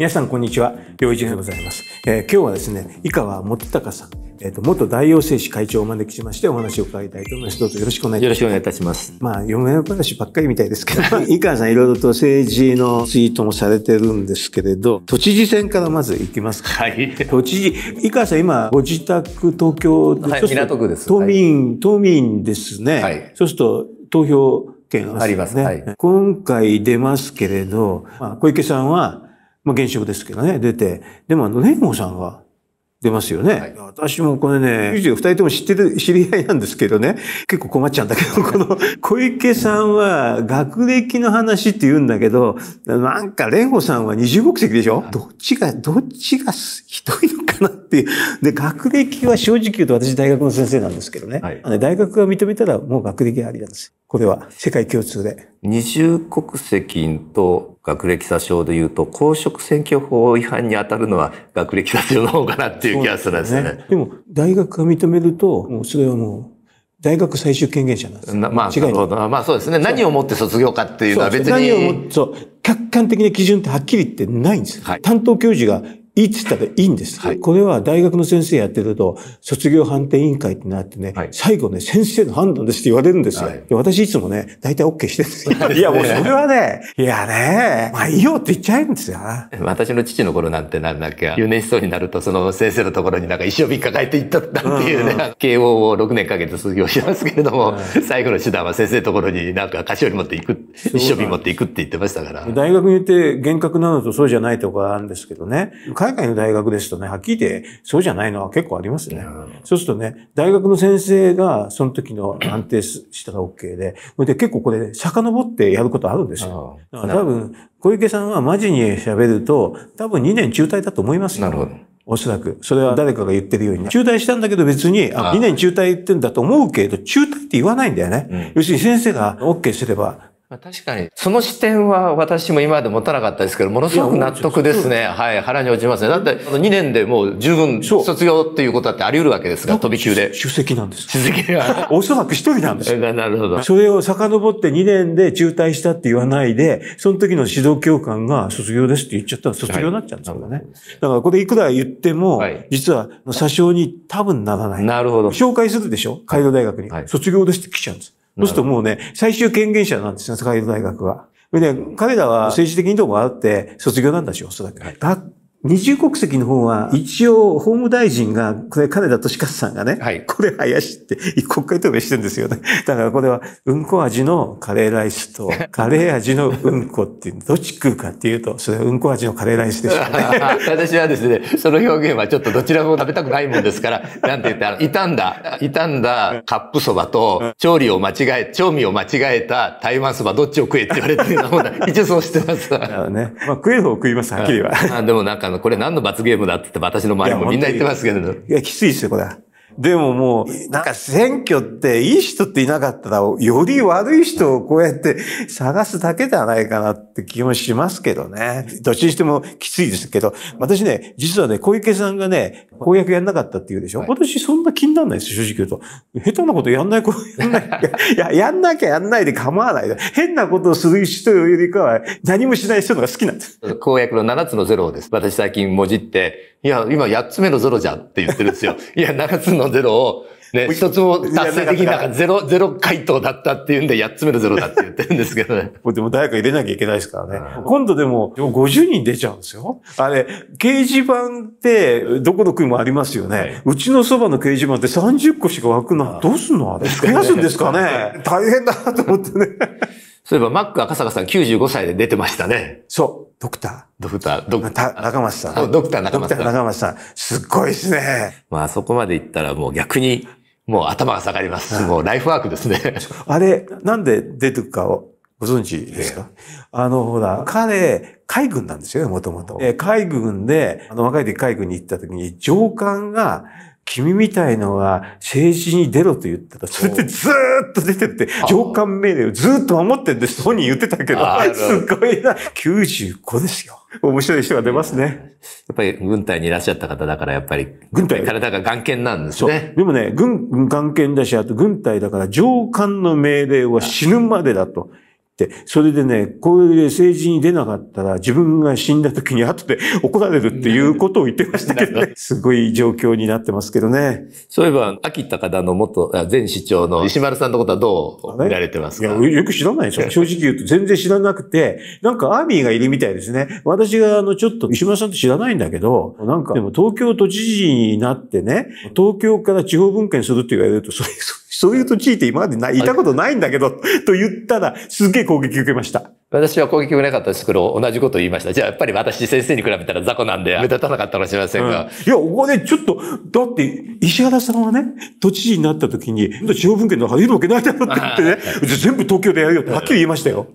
皆さん、こんにちは。良一でございます。えー、今日はですね、井川元かさん、えっ、ー、と、元大王製紙会長をお招きしまして、お話を伺いたいと思います。どうぞよろしくお願いします。よろしくお願いいたします。まあ、読め話ばっかりみたいですけど、井 川さん、いろいろと政治のツイートもされてるんですけれど、都知事選からまずいきますか。はい。都知事、井川さん、今、ご自宅、東京で、はい、港区です。都民、都民ですね。はい。そうすると、投票権ありますね。あります。はい。今回出ますけれど、まあ、小池さんは、まあ、現職ですけどね、出て、でもあの、蓮舫さんは出ますよね。はい、私もこれね、二人とも知ってる、知り合いなんですけどね、結構困っちゃうんだけど、この小池さんは学歴の話って言うんだけど、なんか蓮舫さんは二重国籍でしょ、はい、どっちが、どっちがひどいのかなっていう。で、学歴は正直言うと私大学の先生なんですけどね。はい、大学が認めたらもう学歴ありなんです。これは世界共通で。二重国籍と学歴詐称で言うと公職選挙法違反に当たるのは学歴詐称の方かなっていう気がするんですね。ですねでも大学が認めるともうそれはもう大学最終権限者なんです。まあ、違いまあそうですね。何をもって卒業かっていうのは別に。何をもそう。客観的な基準ってはっきり言ってないんです。はい、担当教授がいいって言ったらいいんです。はい、これは大学の先生やってると、卒業判定委員会ってなってね、はい、最後ね、先生の判断ですって言われるんですよ。はい、私いつもね、大体 OK してるんですいや、もうそれはね、いやね、まあいいよって言っちゃえんですよ。私の父の頃なんてなんだっけ、有年そうになると、その先生のところになんか一生瓶抱えていったなんていうね、慶応を6年かけて卒業しますけれども、最後の手段は先生のところになんか菓子折り持っていく、一生瓶持っていくって言ってましたから。大学に行って厳格なのとそうじゃないとこあるんですけどね。海外の大学ですとね、はっきり言ってそうじゃないのは結構ありますね。そうするとね、大学の先生がその時の安定したら OK で、で結構これ遡ってやることあるんですよ。だから多分、小池さんはマジに喋ると、多分2年中退だと思いますよ。なるほど。おそらく。それは誰かが言ってるように。中退したんだけど別に、あ、2年中退ってんだと思うけど、中退って言わないんだよね。うん、要するに先生が OK すれば、まあ、確かに、その視点は私も今まで持たなかったですけど、ものすごく納得ですね。はい、腹に落ちますね。だって、2年でもう十分卒業っていうことだってあり得るわけですが、飛び級で。首席なんです。首席が。おそらく一人なんですよ。なるほど。それを遡って2年で中退したって言わないで、その時の指導教官が卒業ですって言っちゃったら卒業になっちゃうんですよね。はい、だからこれいくら言っても、はい、実は、詐称に多分ならない。なるほど。紹介するでしょ海洋大学に、はい。卒業ですって来ちゃうんです。そうするともうね、最終権限者なんですよ、世界大学は。で、彼らは政治的にどうもあって、卒業なんだし、おそらく。だっ二重国籍の方は、一応、法務大臣が、これ、金田敏勝さんがね、はい、これ、林って、国会答弁してるんですよね。だから、これは、うんこ味のカレーライスと、カレー味のうんこって、どっち食うかっていうと、それはうんこ味のカレーライスでしょうね。私はですね、その表現はちょっとどちらも食べたくないもんですから、なんて言ったら、傷んだ、傷んだカップそばと、調理を間違え、調味を間違えた台湾そば、どっちを食えって言われてるような、一応そうしてます。ね、まあ、食える方食います、はっきりは。あでもなんかの、これ何の罰ゲームだって私の周りもみんな言ってますけど。いや、きついですよ、これは。でももう、なんか選挙っていい人っていなかったら、より悪い人をこうやって 探すだけではないかなって気もしますけどね。どっちにしてもきついですけど、私ね、実はね、小池さんがね、公約やんなかったって言うでしょ、はい、私そんな気にならないです、正直言うと。下手なことやんない子、やんない。や、やんなきゃやんないで構わない変なことをする人よりかは、何もしない人のが好きなんです。公約の7つのゼロです。私最近もじって、いや、今8つ目のゼロじゃんって言ってるんですよ。いや、7つののゼロを、ね、一つも達成的きなかゼロ、ゼロ回答だったっていうんで、八つ目のゼロだって言ってるんですけどね。でも誰か入れなきゃいけないですからね。今度でも、でも50人出ちゃうんですよ。あれ、掲示板って、どこの国もありますよね。はい、うちのそばの掲示板って30個しか枠などうすんのあれ。増やすんですかね。大変だなと思ってね。そういえば、マック赤坂さん95歳で出てましたね。そう。ドクター。ドクター、ドクター。中松さん。ドクター中松さん。ドクター中松さん。すっごいっすね。まあ、そこまで行ったらもう逆に、もう頭が下がります。もうライフワークですね。あれ、なんで出てくかをご存知ですか、あの、ほら、彼、海軍なんですよね、もともと。海軍で、あの、若い時海軍に行った時に、上官が、君みたいのは政治に出ろと言ってた。それってずっと出てって、上官命令をずっと守ってんです本人言ってたけど、すごいな。95ですよ。面白い人が出ますね。やっぱり軍隊にいらっしゃった方だから、やっぱり軍隊体が眼犬なんですね。でもね、軍、眼犬だし、あと軍隊だから上官の命令は死ぬまでだと。で、それでね、こういう政治に出なかったら自分が死んだ時に後で 怒られるっていうことを言ってましたけどね。すごい状況になってますけどね。そういえば、秋高田の元、前市長の石丸さんのことはどう見られてますか、いや、よく知らないでしょ。正直言うと全然知らなくて、なんかアーミーがいるみたいですね。私があの、ちょっと石丸さんって知らないんだけど、なんかでも東京都知事になってね、東京から地方分権するって言われると、それ、そそういう土地って今までない、いたことないんだけど、と言ったら、すげえ攻撃受けました。私は攻撃受けなかったですけど、同じこと言いました。じゃあ、やっぱり私先生に比べたら雑魚なんで、目立たなかったかもしれませんが。うん、いや、ここね、ちょっと、だって、石原さんはね、都知事になった時に、地方分権の入るわけないだろって言ってね、全部東京でやるよってはっきり言いましたよ。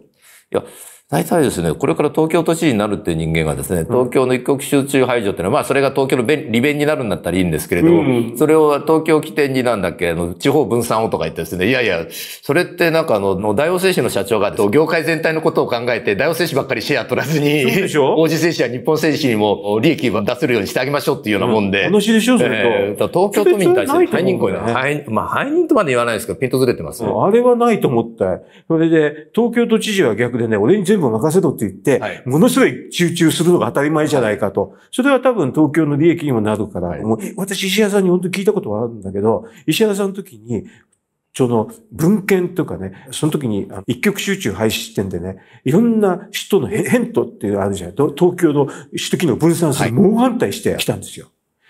いや大体ですね、これから東京都知事になるっていう人間がですね、東京の一国集中排除っていうのは、まあそれが東京の利便になるんだったらいいんですけれど、うん、それを東京起点になんだっけ、あの、地方分散をとか言ってですね、いやいや、それってなんかあの、大王製紙の社長が、業界全体のことを考えて、大王製紙ばっかりシェア取らずに、王子製紙や日本製紙にも利益を出せるようにしてあげましょうっていうようなもんで。うん、話でしょ、それ、えー、東京都民に対して背任行為ね、まあ犯とまで言わないですけど、ピンとずれてます、ね、あれはないと思った。それで、東京都知事は逆でね、俺に全部任せろって言って、はい、ものすごい集中するのが当たり前じゃないかと。それは多分東京の利益にもなるから、はい、もう私石原さんに本当聞いたことはあるんだけど、石原さんの時に、その文献とかね、その時に一極集中廃止してんでね、いろんな首都のヘントっていうあるじゃない、東京の首都機能分散する猛反対してきたんですよ。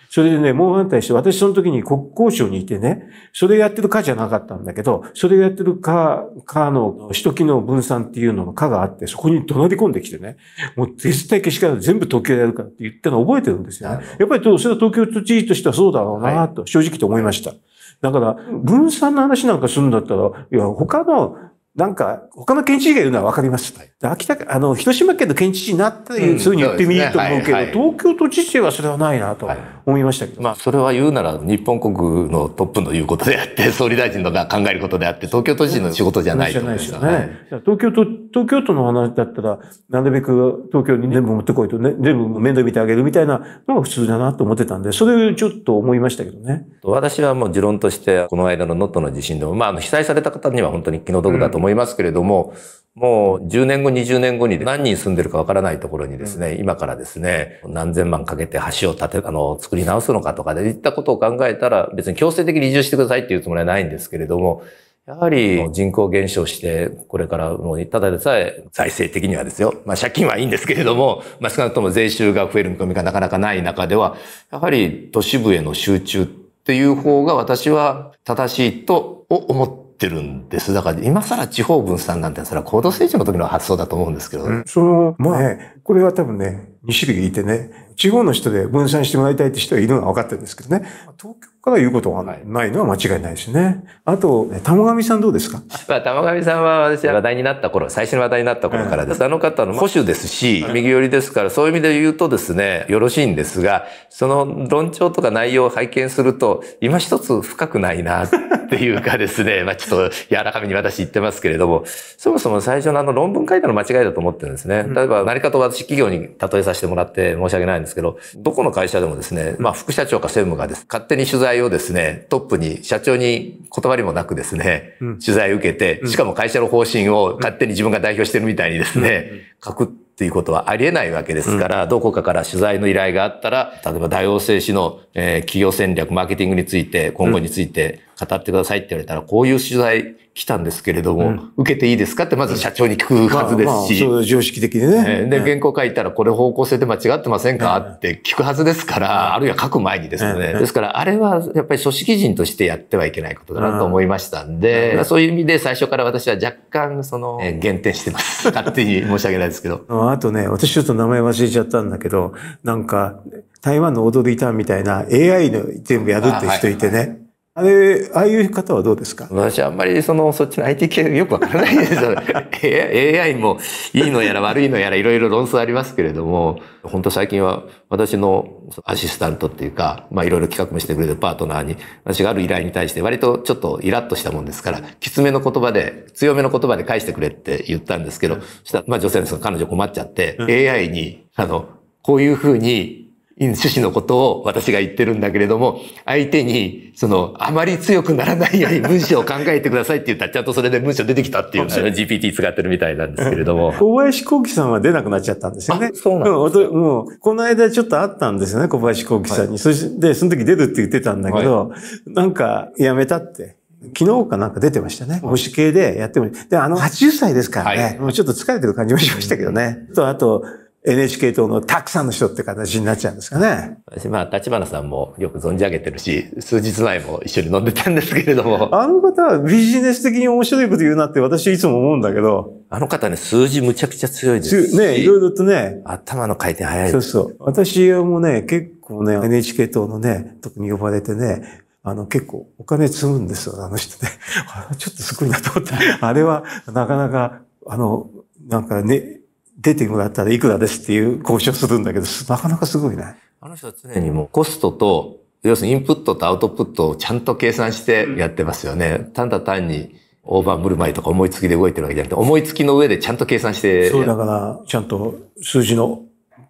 それでね、猛反対して、私その時に国交省にいてね、それやってる課じゃなかったんだけど、それやってる課、課の首都機能分散っていうのの課があって、そこに怒鳴り込んできてね、もう絶対けしから全部東京やるからって言ったのを覚えてるんですよね。やっぱりそれは東京都知事としてはそうだろうなと、正直と思いました。はい、だから、分散の話なんかするんだったら、いや、他のなんか、他の県知事が言うのはわかります。はい、秋田、あの、広島県の県知事になったというふうに言ってみると思うけど、東京都知事はそれはないなと。はい思いましたけど、まあ、それは言うなら日本国のトップの言うことであって 総理大臣のが考えることであって東京都知事の仕事じゃないと思いますね、東京都東京都の話だったらなるべく東京に全部持ってこいと、ね、全部面倒見てあげるみたいなのが普通だなと思ってたんでそれをちょっと思いましたけどね私はもう持論としてこの間の能登の地震でも、まあ、被災された方には本当に気の毒だと思いますけれども、うんもう10年後、20年後に何人住んでるかわからないところにですね、うん、今からですね、何千万かけて橋を建て、あの、作り直すのかとかで、いったことを考えたら、別に強制的に移住してくださいって言うつもりはないんですけれども、やはり人口減少して、これからもう、ただでさえ財政的にはですよ。まあ借金はいいんですけれども、まあ少なくとも税収が増える見込みがなかなかない中では、やはり都市部への集中っていう方が私は正しいと思ってってるんです。だから今更地方分散なんてそれは高度成長の時の発想だと思うんですけど。うん、その、まあ、ね、これは多分ね、西日いてね、地方の人で分散してもらいたいって人はいるのは分かってるんですけどね。東京から言うことがないのは間違いないですね。あと、玉上さんどうですかまあ、玉上さんは私話題になった頃、最初の話題になった頃からです。あの方の保守ですし、右寄りですから、そういう意味で言うとですね、よろしいんですが、その論調とか内容を拝見すると、今一つ深くないな、っていうかですね、まあちょっと柔らかめに私言ってますけれども、そもそも最初のあの論文書いたの間違いだと思ってるんですね。例えば何かと私企業に例えさせしてもらって申し訳ないんですけど、どこの会社でもですね、まあ副社長か専務がです、勝手に取材をですね、トップに、社長に断りもなくですね、うん、取材を受けて、しかも会社の方針を勝手に自分が代表してるみたいにですね、書くっていうことはありえないわけですから、どこかから取材の依頼があったら、例えば大王製紙の、え企業戦略、マーケティングについて、今後について、うん語ってくださいって言われたら、こういう取材来たんですけれども、うん、受けていいですかってまず社長に聞くはずですし。まあまあ、常識的でね。で、原稿書いたらこれ方向性で間違ってませんかって聞くはずですから、あるいは書く前にですね。ですから、あれはやっぱり組織人としてやってはいけないことだなと思いましたんで、そういう意味で最初から私は若干その、減点してます。勝手に申し訳ないですけど。あとね、私ちょっと名前忘れちゃったんだけど、なんか、台湾の踊りたみたいな AI の全部やるって人いてね。あれ、ああいう方はどうですか私あんまりその、そっちの IT 系よくわからないですよ AI もいいのやら悪いのやらいろいろ論争ありますけれども、本当最近は私のアシスタントっていうか、まあいろいろ企画もしてくれるパートナーに、私がある依頼に対して割とちょっとイラッとしたもんですから、きつめの言葉で、強めの言葉で返してくれって言ったんですけど、そしたら、まあ女性の人が彼女困っちゃって、AI に、あの、こういうふうに趣旨のことを私が言ってるんだけれども、相手に、その、あまり強くならないように文章を考えてくださいって言ったら、ちゃんとそれで文章出てきたっていう、GPT 使ってるみたいなんですけれども。小林幸喜さんは出なくなっちゃったんですよね。そうなんです、うん、うん。この間ちょっとあったんですよね、小林幸喜さんに。はい、そして、その時出るって言ってたんだけど、はい、なんか、やめたって。昨日かなんか出てましたね。保守系でやってもで、あの、80歳ですからね、はい、もうちょっと疲れてる感じもしましたけどね。と、あと、NHK 党のたくさんの人って形になっちゃうんですかね。私、まあ、立花さんもよく存じ上げてるし、数日前も一緒に飲んでたんですけれども。あの方はビジネス的に面白いこと言うなって私いつも思うんだけど。あの方ね、数字むちゃくちゃ強いですし。ね、いろいろとね。頭の回転早いです。そうそう。私もね、結構ね、NHK 党のね、特に呼ばれてね、あの、結構お金積むんですよ、あの人ね。ちょっとすごいなと思って。あれは、なかなか、あの、なんかね、出てもらったらいくらですっていう交渉するんだけど、なかなかすごいね。あの人は常にもうコストと、要するにインプットとアウトプットをちゃんと計算してやってますよね。ただ単にオーバーブルマイとか思いつきで動いてるわけじゃなくて、思いつきの上でちゃんと計算して。そうだから、ちゃんと数字の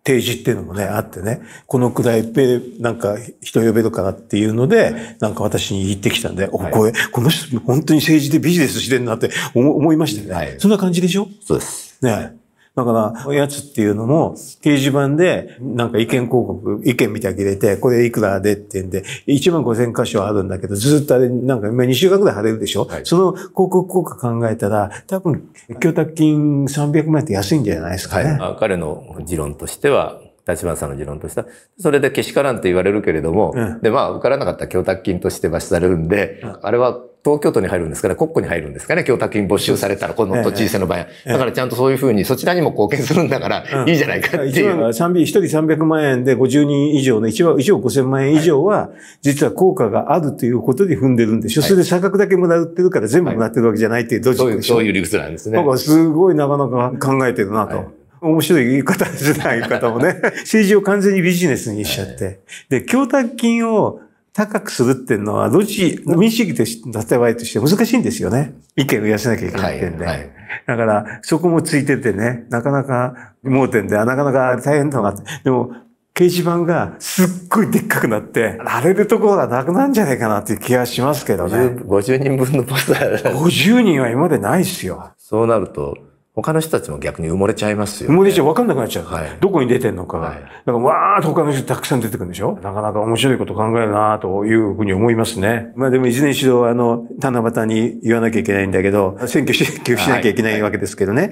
提示っていうのもね、あってね、このくらいペなんか人呼べるからっていうので、なんか私に言ってきたんで、お、はい、ここの人本当に政治でビジネスしてんなって思いましたね、はい。そんな感じでしょそうです。ね。だから、おやつっていうのも、掲示板で、なんか意見広告、意見みたいに入れて、これいくらでってんで、1万5000箇所あるんだけど、ずっとあれ、なんか、今2週間ぐらい貼れるでしょ、はい、その広告効果考えたら、多分、供託金300万って安いんじゃないですかね。はい、彼の持論としては、立花さんの持論としては、それでけしからんと言われるけれども、うん、で、まあ、受からなかった供託金として罰されるんで、うん、あれは東京都に入るんですかね、国庫に入るんですかね、供託金没収されたら、この都知事選の場合は、だからちゃんとそういうふうに、そちらにも貢献するんだから、いいじゃないかっていう。一、人300万円で50人以上の一応、5000万円以上は、実は効果があるということで踏んでるんでしょ。はい、それで差額だけもらってるから全部もらってるわけじゃないっていう、どっちそういう理屈なんですね。僕はすごいなかなか考えてるなと。はい面白い言い方ですね、言い方もね。政治を完全にビジネスにしちゃって。で、供託金を高くするっていうのは、どっち、民主主義と建て合として難しいんですよね。意見を増やさなきゃいけないってんで。はいだから、そこもついててね、なかなか盲点で、なかなか大変だなって。でも、掲示板がすっごいでっかくなって、荒れるところがなくなるんじゃないかなっていう気がしますけどね。50, 50人分のポスター。50人は今までないですよ。そうなると、他の人たちも逆に埋もれちゃいますよ、ね。埋もれちゃう。わかんなくなっちゃう。はい、どこに出てんのか。はい、だからわーっと他の人たくさん出てくるんでしょなかなか面白いこと考えるなというふうに思いますね。まあでもいずれにしろ、あの、七夕に言わなきゃいけないんだけど、選挙しなきゃいけないわけですけどね。はい、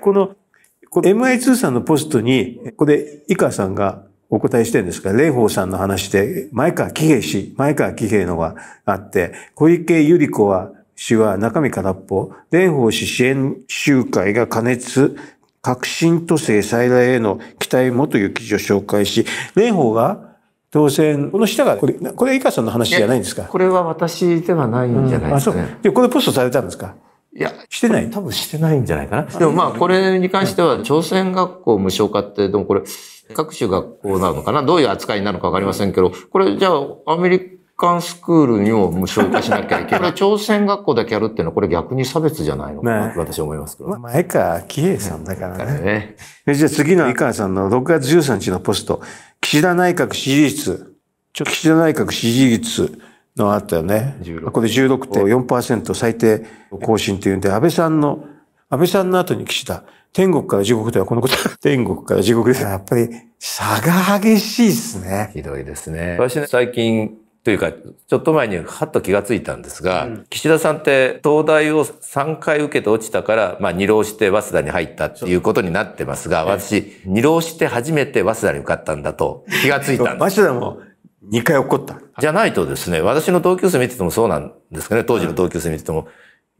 この、この MI2 さんのポストに、ここで井川さんがお答えしてるんですか蓮舫さんの話で、前川喜平氏、前川喜平のがあって、小池百合子は氏は中身空っぽ、蓮舫氏支援集会が加熱、革新都政再来への期待もという記事を紹介し、蓮舫が当選、この下が、これ、これ、以下さんの話じゃないんですかこれは私ではないんじゃないですか、ね、うん、あ、そう。で、これポストされたんですかいや、してない多分してないんじゃないかな。でもまあ、これに関しては、朝鮮学校無償化って、でもこれ、各種学校なのかなどういう扱いになるのかわかりませんけど、これじゃあ、アメリカ、韓スクールを無償化しなきゃいけない。これ、朝鮮学校だけやるっていうのは、これ逆に差別じゃないのかな、ね、私は思いますけど。前川喜平さんだからね。ねじゃあ次の井川さんの6月13日のポスト、岸田内閣支持率、ちょ岸田内閣支持率のあったよね。これ16.4%最低更新っていうんで、安倍さんの、安倍さんの後に岸田。天国から地獄ではこのこと。天国から地獄ではやっぱり差が激しいですね。ひどいですね。私、ね、最近というか、ちょっと前にはっと気がついたんですが、うん、岸田さんって東大を3回受けて落ちたから、まあ、二浪して早稲田に入ったっていうことになってますが、私、二浪して初めて早稲田に受かったんだと気がついたんです。早稲田も2回起こった。じゃないとですね、私の同級生見ててもそうなんですかね、当時の同級生見てても、うん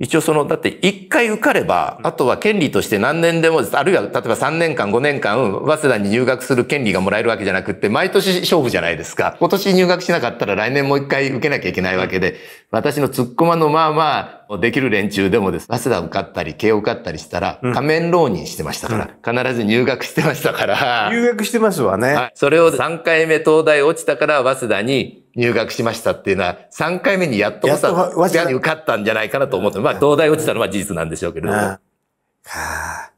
一応その、だって一回受かれば、あとは権利として何年でも、あるいは例えば3年間、5年間、早稲田に入学する権利がもらえるわけじゃなくて、毎年勝負じゃないですか。今年入学しなかったら来年もう一回受けなきゃいけないわけで、私の突っ込まのまあまあ、できる連中でもです、早稲田受かったり、慶応受かったりしたら、仮面浪人してましたから、必ず入学してましたから。入学してますわね。はい、それを3回目東大落ちたから、早稲田に入学しましたっていうのは、3回目にやっとさ、早稲田に受かったんじゃないかなと思って、まあ、東大落ちたのは事実なんでしょうけれども。はあ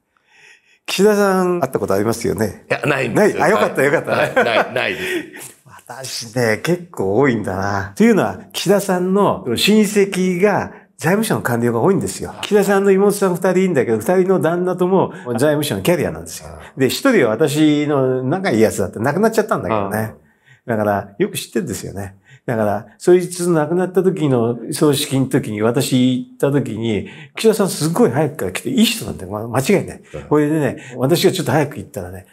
岸田さん、会ったことありますよね。いや、ないんですよ。ない。あ、よかった、よかった。い、ない、ないです。私ね、結構多いんだな。というのは、岸田さんの親戚が財務省の官僚が多いんですよ。岸田さんの妹さん二人いいんだけど、二人の旦那とも財務省のキャリアなんですよ。で、一人は私の仲いいやつだって亡くなっちゃったんだけどね。だから、よく知ってるんですよね。だから、そいつ亡くなった時の葬式の時に、私行った時に、岸田さんすっごい早くから来て、いい人なんだよ。間違いない。これでね、私がちょっと早く行ったらね、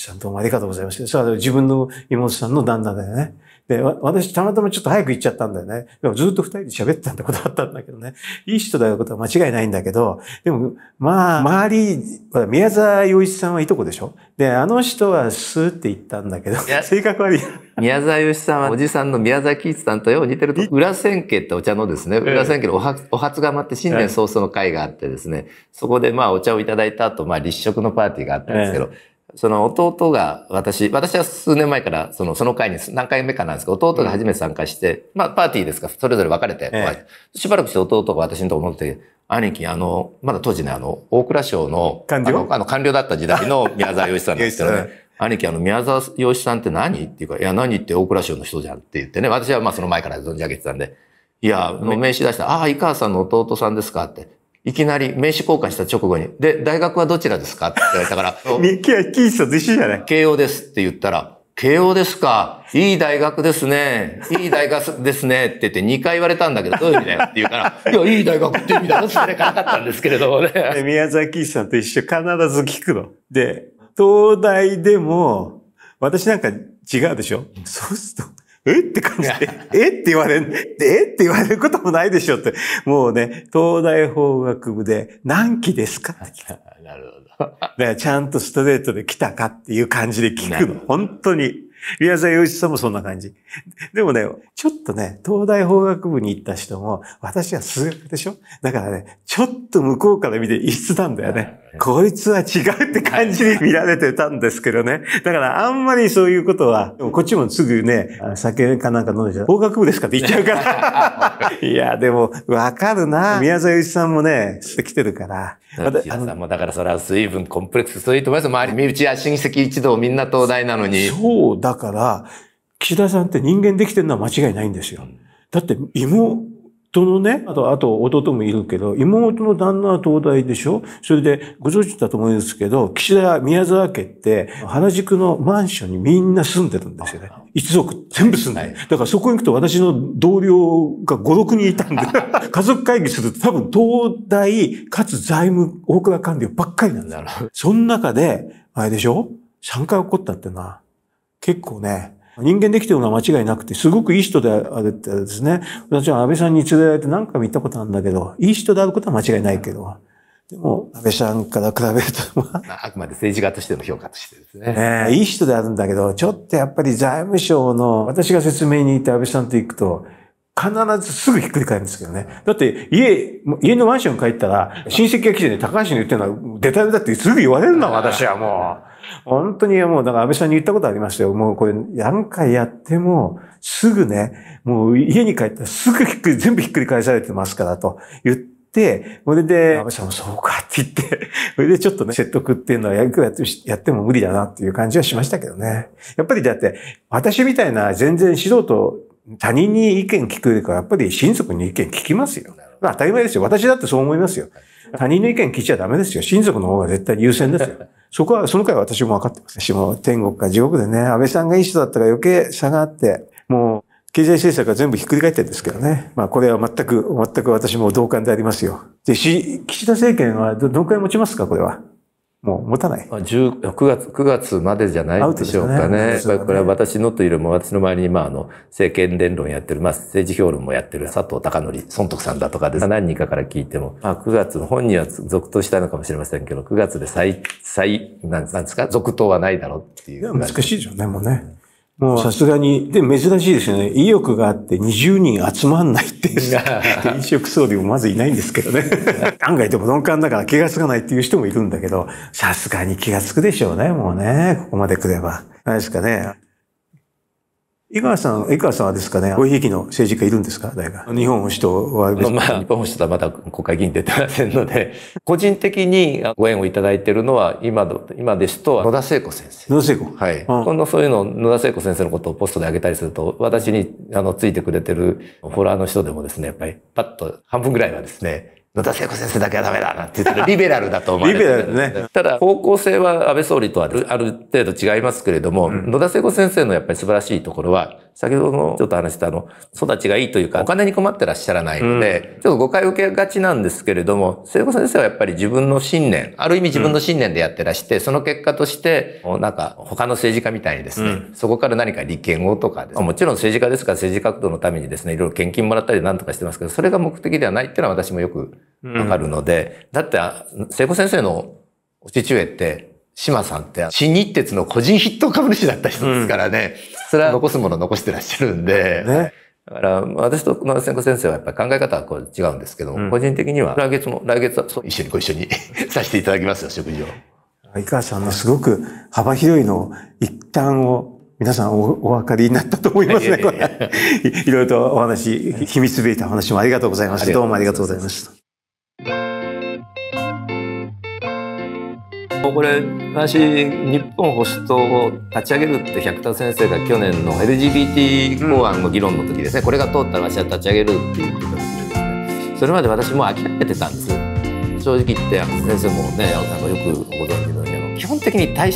さんどうもありがとうございました。それ自分の妹さんの旦那だよね。で、私、たまたまちょっと早く行っちゃったんだよね。でもずっと二人で喋ってたってことだったんだけどね。いい人だよことは間違いないんだけど、でも、まあ、周り、宮沢洋一さんはいとこでしょで、あの人はスーって言ったんだけど、性格悪い。宮沢洋一さんはおじさんの宮沢貴一さんとよう似てると、裏千家ってお茶のですね、裏千家のおはお初釜って新年早々の会があってですね、そこでまあお茶をいただいた後、まあ立食のパーティーがあったんですけど、その弟が私、私は数年前からそのその会に何回目かなんですけど、弟が初めて参加して、うん、まあパーティーですか、それぞれ別れて、ええ、しばらくして弟が私のとこ戻って、兄貴、あの、まだ当時ね、あの、大蔵省の、官僚あの、官僚だった時代の 宮沢洋一さんですけどね、兄貴、あの、宮沢洋一さんって何っていうか、いや、何って大蔵省の人じゃんって言ってね、私はまあその前から存じ上げてたんで、いや、名刺出した、ああ、井川さんの弟さんですかって。いきなり名刺交換した直後に、で、大学はどちらですかって言われたから、キースと一緒じゃない慶応ですって言ったら、慶応ですかいい大学ですね。いい大学ですね。って言って2回言われたんだけど、どういう意味だよって言うから、いや、いい大学って意味だろってなかったんですけれどもね。宮沢キースさんと一緒、必ず聞くの。で、東大でも、私なんか違うでしょ、うそうすると、えって感じで、えって言われん、えって言われることもないでしょって。もうね、東大法学部で何期ですかって聞く。なるほど。だからちゃんとストレートで来たかっていう感じで聞くの。本当に。宮沢洋一さんもそんな感じ。でもね、ちょっとね、東大法学部に行った人も、私は数学でしょだからね、ちょっと向こうから見て異質なんだよね。こいつは違うって感じに見られてたんですけどね。だからあんまりそういうことは、こっちもすぐね、酒かなんか飲んで法学部ですかって言っちゃうから。いや、でも、わかるな。宮沢由さんもね、来てるから。吉田さんもだからそれは随分コンプレックス、そういうと思います。周り、身内や親戚一同みんな東大なのに。そう、だから、岸田さんって人間できてるのは間違いないんですよ。だって、芋、夫のね、あと、あと弟もいるけど、妹の旦那は東大でしょそれで、ご存知だと思うんですけど、岸田宮沢家って、原宿のマンションにみんな住んでるんですよね。一族全部住んでる。だからそこに行くと私の同僚が5、6人いたんで、家族会議すると多分東大かつ財務大倉官僚ばっかりなんだよ。その中で、あれでしょ ?3 回起こったってな、結構ね、人間できてるのは間違いなくて、すごくいい人であるってですね、私は安倍さんに連れられて何回も行ったことあるんだけど、いい人であることは間違いないけど、でも、安倍さんから比べると、まあ、あくまで政治家としての評価としてですね。ええ、いい人であるんだけど、ちょっとやっぱり財務省の、私が説明に行って安倍さんと行くと、必ずすぐひっくり返るんですけどね。だって、家、家のマンション帰ったら、親戚が来てね、高橋に言ってるのは、デタルだってすぐ言われるの、私はもう。本当にもう、だから安倍さんに言ったことありましたよ。もうこれ何回やっても、すぐね、もう家に帰ったらすぐひっくり、全部ひっくり返されてますからと言って、それで、安倍さんもそうかって言って、それでちょっとね、説得っていうのはややっても無理だなっていう感じはしましたけどね。やっぱりだって、私みたいな全然素人、他人に意見聞くよりかは、やっぱり親族に意見聞きますよ。当たり前ですよ。私だってそう思いますよ。他人の意見聞いちゃダメですよ。親族の方が絶対優先ですよ。そこは、その回は私も分かってます私も天国か地獄でね、安倍さんがいい人だったら余計差があって、もう、経済政策が全部ひっくり返ってるんですけどね。まあ、これは全く、全く私も同感でありますよ。で、岸田政権はど、どのくらい持ちますか、これは。もう持たない。あ9月、9月までじゃないでしょうかね。ねこれは私のというよりも、私の周りに、まあ、あの、政権伝論やってる、まあ、政治評論もやってる佐藤隆則、孫徳さんだとかで、何人かから聞いても、まあ、9月、本人は続投したのかもしれませんけど、9月で最、最、なんですか、続投はないだろうっていう。いや、難しいでゃんね、もうね。もうさすがに、で、珍しいですよね。意欲があって20人集まんないって、飲食総理もまずいないんですけどね。案外でも鈍感だから気がつかないっていう人もいるんだけど、さすがに気がつくでしょうね、もうね。ここまで来れば。ないですかね。井川さん、井川さんはですかね、ごひいきの政治家いるんですか大学。日本保守党は別に。まあ、日本保守党はまだ国会議員出てませんので、個人的にご縁をいただいているのは、今の、今ですと、野田聖子先生。野田聖子はい。今度そういうの、野田聖子先生のことをポストであげたりすると、私に、あの、ついてくれてるフォロワーの人でもですね、やっぱり、パッと半分ぐらいはですね、野田聖子先生だけはダメだなって言ったらリベラルだと思われてリベラルね。ただ方向性は安倍総理とはある程度違いますけれども、うん、野田聖子先生のやっぱり素晴らしいところは、先ほどのちょっと話したあの、育ちがいいというか、お金に困ってらっしゃらないので、うん、ちょっと誤解を受けがちなんですけれども、聖子先生はやっぱり自分の信念、ある意味自分の信念でやってらして、うん、その結果として、なんか他の政治家みたいにですね、そこから何か立憲をとかです、ね、もちろん政治家ですから政治活動のためにですね、いろいろ献金もらったりなんとかしてますけど、それが目的ではないっていうのは私もよくわかるので、うん、だって、聖子先生のお父上って、島さんって新日鉄の個人筆頭株主だった人ですからね、うん、それは残すもの残してらっしゃるんで、ね、だから私と野田聖子先生はやっぱり考え方はこう違うんですけど、うん、個人的には来月も来月は一緒にご一緒に させていただきますよ食事を。井川さんのすごく幅広いの一旦を皆さんおお分かりになったと思いますね。いろいろとお話、秘密めいたお話もありがとうございました。どうもありがとうございました。これ私日本保守党を立ち上げるって百田先生が去年の LGBT 法案の議論の時ですね、うん、これが通ったら私は立ち上げるって言ってた時ですねそれまで私も諦めてたんです正直言って先生もねなんかよくご存知のように基本的に対